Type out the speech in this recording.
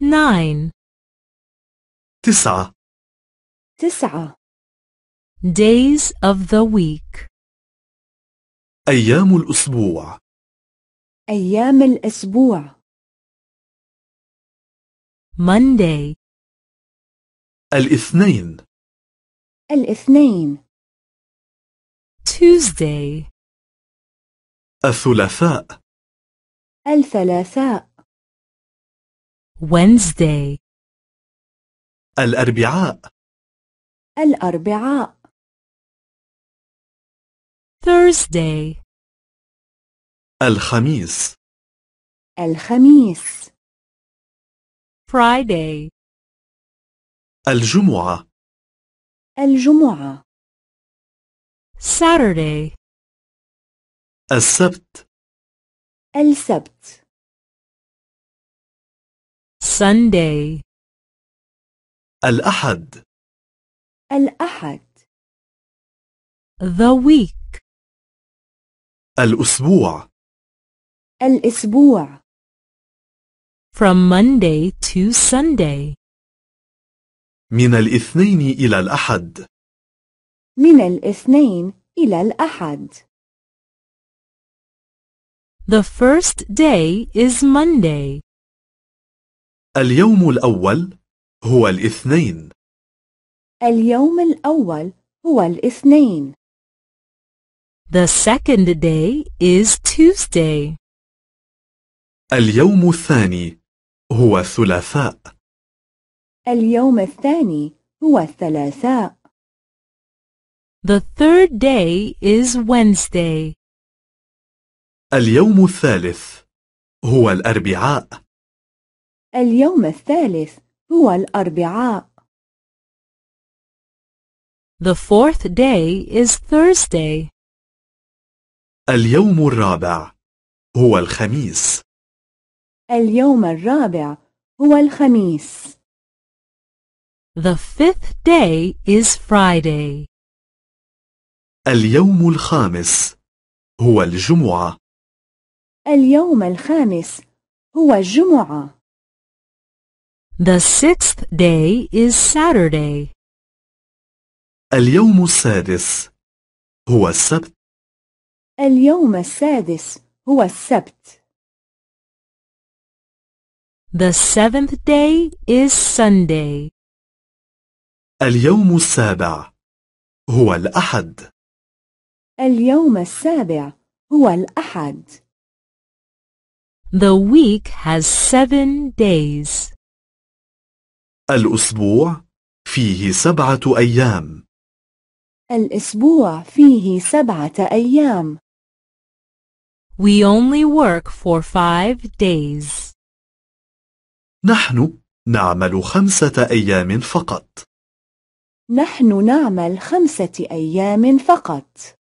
nine تسعة تسعة days of the week أيام الأسبوع أيام الأسبوع Monday الاثنين الاثنين Tuesday الثلاثاء الثلاثاء Wednesday الأربعاء الأربعاء Thursday الخميس الخميس Friday الجمعة الجمعة Saturday السبت السبت Sunday الأحد الأحد The week الأسبوع الأسبوع From Monday to Sunday من الاثنين إلى الأحد من الاثنين إلى الأحد The first day is Monday اليوم الأول هو الاثنين اليوم الأول هو الاثنين The second day is Tuesday. اليوم الثاني هو الثلاثاء. اليوم الثاني هو الثلاثاء. The third day is Wednesday. اليوم الثالث هو الأربعاء. اليوم الثالث هو الأربعاء. The fourth day is Thursday. اليوم الرابع هو الخميس. اليوم الرابع هو الخميس. The fifth day is Friday. اليوم الخامس هو الجمعة. اليوم الخامس هو الجمعة. The sixth day is Saturday. اليوم السادس هو السبت. اليوم السادس هو السبت. The seventh day is Sunday. اليوم السابع هو الأحد. اليوم السابع هو الأحد. The week has seven days. الأسبوع فيه سبعة أيام الأسبوع فيه سبعة أيام We only work for five days. نحن نعمل خمسة أيام فقط. نحن نعمل خمسة أيام فقط.